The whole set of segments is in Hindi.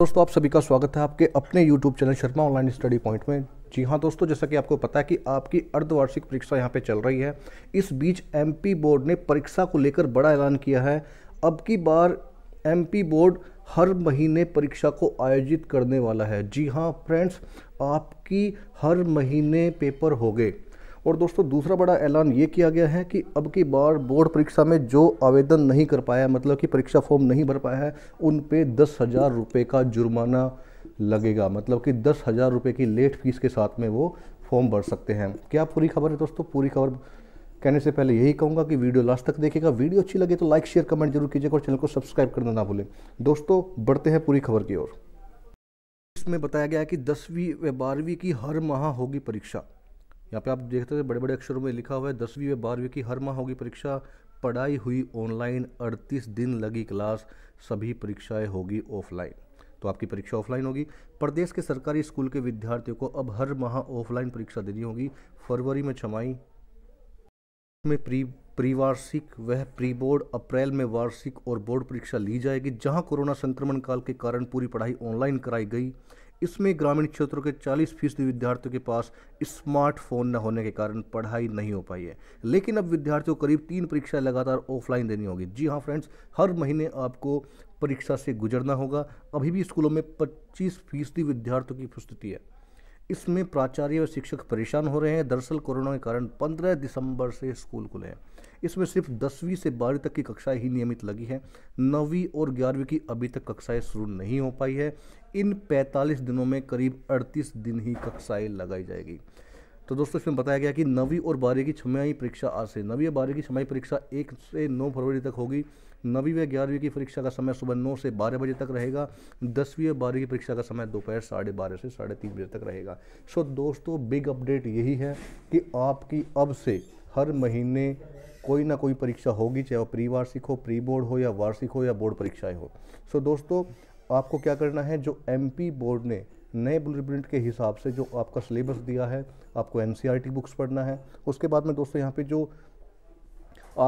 दोस्तों आप सभी का स्वागत है आपके अपने YouTube channel Sharma online study point में जी हाँ दोस्तों जैसा कि आपको पता है कि आपकी अर्धवार्षिक परीक्षा यहाँ पे चल रही है इस बीच एम बोर्ड ने परीक्षा को लेकर बड़ा ऐलान किया है अब की बार एम बोर्ड हर महीने परीक्षा को आयोजित करने वाला है जी हाँ फ्रेंड्स आपकी हर महीने पेपर हो गए और दोस्तों दूसरा बड़ा ऐलान ये किया गया है कि अब की बार बोर्ड परीक्षा में जो आवेदन नहीं कर पाया मतलब कि परीक्षा फॉर्म नहीं भर पाया है उन पे दस हज़ार रुपये का जुर्माना लगेगा मतलब कि दस हज़ार रुपये की लेट फीस के साथ में वो फॉर्म भर सकते हैं क्या पूरी खबर है दोस्तों पूरी खबर कहने से पहले यही कहूँगा कि वीडियो लास्ट तक देखेगा वीडियो अच्छी लगे तो लाइक शेयर कमेंट जरूर कीजिएगा और चैनल को सब्सक्राइब करना ना भूलें दोस्तों बढ़ते हैं पूरी खबर की ओर इसमें बताया गया है कि दसवीं व बारहवीं की हर माह होगी परीक्षा यहाँ पे आप देखते हैं बड़े बड़े अक्षरों में लिखा हुआ है दसवीं व बारहवीं की हर माह होगी परीक्षा पढ़ाई हुई ऑनलाइन अड़तीस दिन लगी क्लास सभी परीक्षाएं होगी ऑफलाइन तो आपकी परीक्षा ऑफलाइन होगी प्रदेश के सरकारी स्कूल के विद्यार्थियों को अब हर माह ऑफलाइन परीक्षा देनी होगी फरवरी में छमाई में प्री प्रीवार्षिक वह प्री बोर्ड अप्रैल में वार्षिक और बोर्ड परीक्षा ली जाएगी जहां कोरोना संक्रमण काल के कारण पूरी पढ़ाई ऑनलाइन कराई गई इसमें ग्रामीण क्षेत्रों के 40 फीसदी विद्यार्थियों के पास स्मार्टफोन न होने के कारण पढ़ाई नहीं हो पाई है लेकिन अब विद्यार्थियों को करीब तीन परीक्षा लगातार ऑफलाइन देनी होगी जी हाँ फ्रेंड्स हर महीने आपको परीक्षा से गुजरना होगा अभी भी स्कूलों में पच्चीस फीसदी विद्यार्थियों की उपस्थिति है इसमें प्राचार्य और शिक्षक परेशान हो रहे हैं दरअसल कोरोना के कारण 15 दिसंबर से स्कूल खुले हैं इसमें सिर्फ दसवीं से बारहवीं तक की कक्षाएं ही नियमित लगी हैं नौवीं और ग्यारहवीं की अभी तक कक्षाएं शुरू नहीं हो पाई है इन 45 दिनों में करीब 38 दिन ही कक्षाएं लगाई जाएगी तो दोस्तों इसमें बताया गया कि नवीं और बारहवीं की छमाई परीक्षा आज से नवीं और बारहवीं की छमाही परीक्षा एक से नौ फरवरी तक होगी नवीं व ग्यारहवीं की परीक्षा का समय सुबह नौ से बारह बजे तक रहेगा दसवीं और बारहवीं की परीक्षा का समय दोपहर साढ़े बारह से साढ़े तीन बजे तक रहेगा सो दोस्तों बिग अपडेट यही है कि आपकी अब से हर महीने कोई ना कोई परीक्षा होगी चाहे वो प्री वार्षिक हो प्री बोर्ड हो या वार्षिक हो या बोर्ड परीक्षाएं हो सो दोस्तों आपको क्या करना है जो पी बोर्ड ने नए ब्लू प्रिंट के हिसाब से जो आपका सिलेबस दिया है आपको एन बुक्स e पढ़ना है उसके बाद में दोस्तों यहाँ पर जो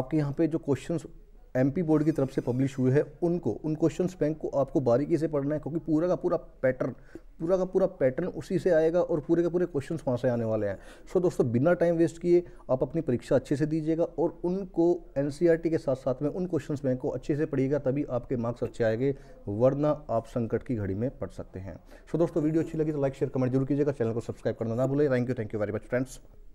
आपके यहाँ पे जो क्वेश्चंस एमपी बोर्ड की तरफ से पब्लिश हुए हैं उनको उन क्वेश्चन बैंक को आपको बारीकी से पढ़ना है क्योंकि पूरा का पूरा पैटर्न पूरा का पूरा पैटर्न उसी से आएगा और पूरे के पूरे क्वेश्चन वहाँ से आने वाले हैं सो दोस्तों बिना टाइम वेस्ट किए आप अपनी परीक्षा अच्छे से दीजिएगा और उनको एन e के साथ साथ में उन क्वेश्चन बैंक को अच्छे से पढ़िएगा तभी आपके मार्क्स अच्छे आएंगे वरना आप संकट की घड़ी में पढ़ सकते हैं सो दोस्तों वीडियो अच्छी लगी तो लाइक शेयर कमेंट जरूर कीजिएगा चैनल को सब्सक्राइब करना ना भूलें thank you thank you very much friends